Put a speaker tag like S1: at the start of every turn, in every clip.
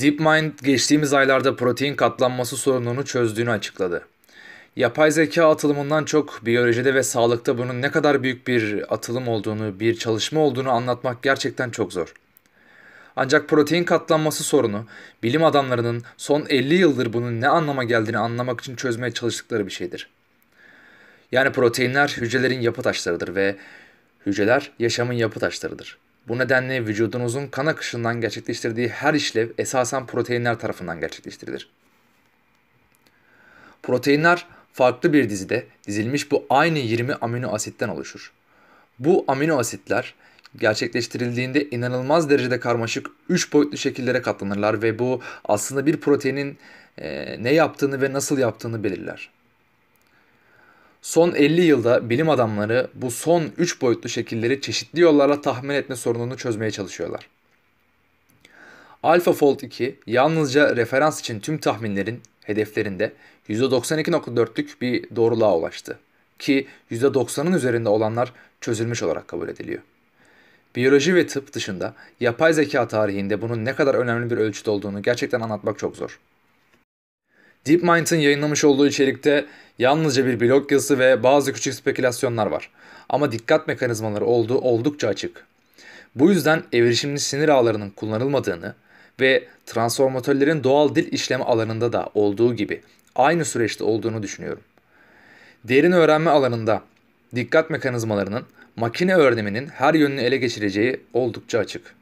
S1: DeepMind geçtiğimiz aylarda protein katlanması sorununu çözdüğünü açıkladı. Yapay zeka atılımından çok biyolojide ve sağlıkta bunun ne kadar büyük bir atılım olduğunu, bir çalışma olduğunu anlatmak gerçekten çok zor. Ancak protein katlanması sorunu bilim adamlarının son 50 yıldır bunun ne anlama geldiğini anlamak için çözmeye çalıştıkları bir şeydir. Yani proteinler hücrelerin yapı taşlarıdır ve hücreler yaşamın yapı taşlarıdır. Bu nedenle vücudunuzun kan akışından gerçekleştirdiği her işlev esasen proteinler tarafından gerçekleştirilir. Proteinler farklı bir dizide dizilmiş bu aynı 20 amino asitten oluşur. Bu amino asitler gerçekleştirildiğinde inanılmaz derecede karmaşık 3 boyutlu şekillere katlanırlar ve bu aslında bir proteinin e, ne yaptığını ve nasıl yaptığını belirler. Son 50 yılda bilim adamları bu son 3 boyutlu şekilleri çeşitli yollarla tahmin etme sorununu çözmeye çalışıyorlar. AlphaFold 2 yalnızca referans için tüm tahminlerin hedeflerinde %92.4'lük bir doğruluğa ulaştı. Ki %90'ın üzerinde olanlar çözülmüş olarak kabul ediliyor. Biyoloji ve tıp dışında yapay zeka tarihinde bunun ne kadar önemli bir ölçüt olduğunu gerçekten anlatmak çok zor. DeepMind'ın yayınlamış olduğu içerikte yalnızca bir blog yazısı ve bazı küçük spekülasyonlar var. Ama dikkat mekanizmaları olduğu oldukça açık. Bu yüzden evrişimli sinir ağlarının kullanılmadığını ve transformatörlerin doğal dil işleme alanında da olduğu gibi aynı süreçte olduğunu düşünüyorum. Derin öğrenme alanında dikkat mekanizmalarının makine öğreniminin her yönünü ele geçireceği oldukça açık.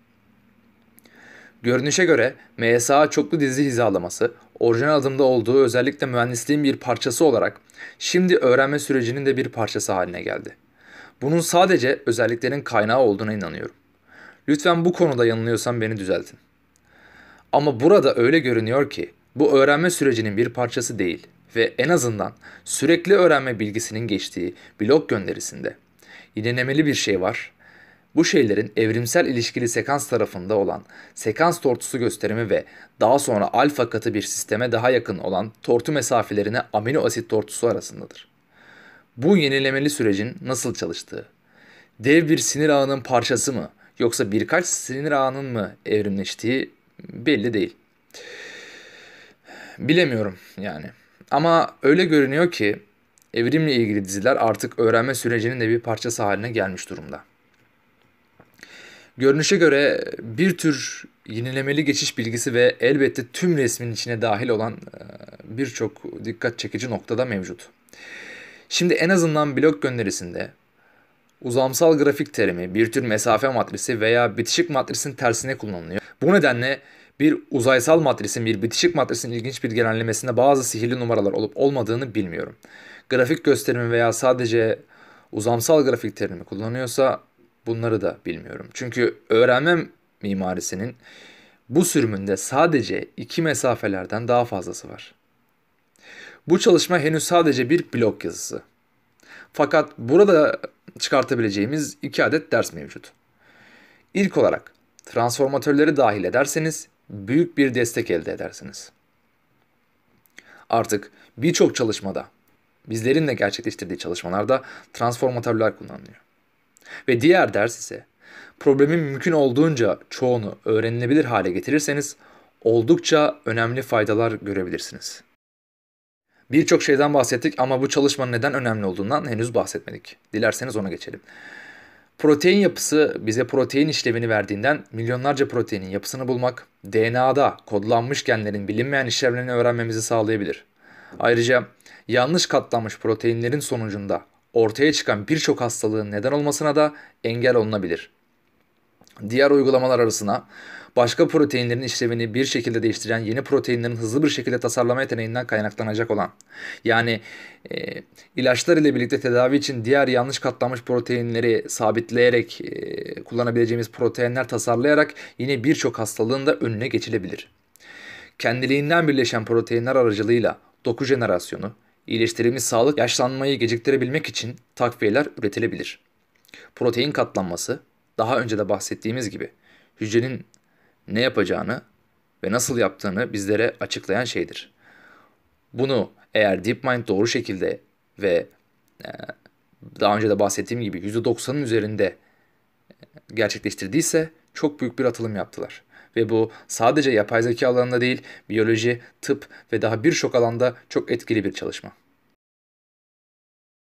S1: Görünüşe göre MSA çoklu dizi hizalaması orijinal adımda olduğu özellikle mühendisliğin bir parçası olarak şimdi öğrenme sürecinin de bir parçası haline geldi. Bunun sadece özelliklerin kaynağı olduğuna inanıyorum. Lütfen bu konuda yanılıyorsam beni düzeltin. Ama burada öyle görünüyor ki bu öğrenme sürecinin bir parçası değil ve en azından sürekli öğrenme bilgisinin geçtiği blok gönderisinde yenilemeli bir şey var bu şeylerin evrimsel ilişkili sekans tarafında olan sekans tortusu gösterimi ve daha sonra alfa katı bir sisteme daha yakın olan tortu mesafelerine amino asit tortusu arasındadır. Bu yenilemeli sürecin nasıl çalıştığı, dev bir sinir ağının parçası mı yoksa birkaç sinir ağının mı evrimleştiği belli değil. Bilemiyorum yani. Ama öyle görünüyor ki evrimle ilgili diziler artık öğrenme sürecinin de bir parçası haline gelmiş durumda. Görünüşe göre bir tür yenilemeli geçiş bilgisi ve elbette tüm resmin içine dahil olan e, birçok dikkat çekici noktada mevcut. Şimdi en azından blok gönderisinde uzamsal grafik terimi bir tür mesafe matrisi veya bitişik matrisin tersine kullanılıyor. Bu nedenle bir uzaysal matrisin bir bitişik matrisin ilginç bir genellemesinde bazı sihirli numaralar olup olmadığını bilmiyorum. Grafik gösterimi veya sadece uzamsal grafik terimi kullanıyorsa Bunları da bilmiyorum. Çünkü öğrenme mimarisinin bu sürümünde sadece iki mesafelerden daha fazlası var. Bu çalışma henüz sadece bir blok yazısı. Fakat burada çıkartabileceğimiz iki adet ders mevcut. İlk olarak transformatörleri dahil ederseniz büyük bir destek elde edersiniz. Artık birçok çalışmada, bizlerin de gerçekleştirdiği çalışmalarda transformatörler kullanılıyor. Ve diğer ders ise problemin mümkün olduğunca çoğunu öğrenilebilir hale getirirseniz oldukça önemli faydalar görebilirsiniz. Birçok şeyden bahsettik ama bu çalışmanın neden önemli olduğundan henüz bahsetmedik. Dilerseniz ona geçelim. Protein yapısı bize protein işlevini verdiğinden milyonlarca proteinin yapısını bulmak, DNA'da kodlanmış genlerin bilinmeyen işlevlerini öğrenmemizi sağlayabilir. Ayrıca yanlış katlanmış proteinlerin sonucunda ortaya çıkan birçok hastalığın neden olmasına da engel olunabilir. Diğer uygulamalar arasına başka proteinlerin işlevini bir şekilde değiştiren yeni proteinlerin hızlı bir şekilde tasarlama yeteneğinden kaynaklanacak olan yani e, ilaçlar ile birlikte tedavi için diğer yanlış katlanmış proteinleri sabitleyerek e, kullanabileceğimiz proteinler tasarlayarak yine birçok hastalığın da önüne geçilebilir. Kendiliğinden birleşen proteinler aracılığıyla doku jenerasyonu, iyileştirilmiş sağlık yaşlanmayı geciktirebilmek için takviyeler üretilebilir. Protein katlanması daha önce de bahsettiğimiz gibi hücrenin ne yapacağını ve nasıl yaptığını bizlere açıklayan şeydir. Bunu eğer DeepMind doğru şekilde ve e, daha önce de bahsettiğim gibi %90'ın üzerinde e, gerçekleştirdiyse çok büyük bir atılım yaptılar ve bu sadece yapay zeka alanında değil, biyoloji, tıp ve daha birçok alanda çok etkili bir çalışma.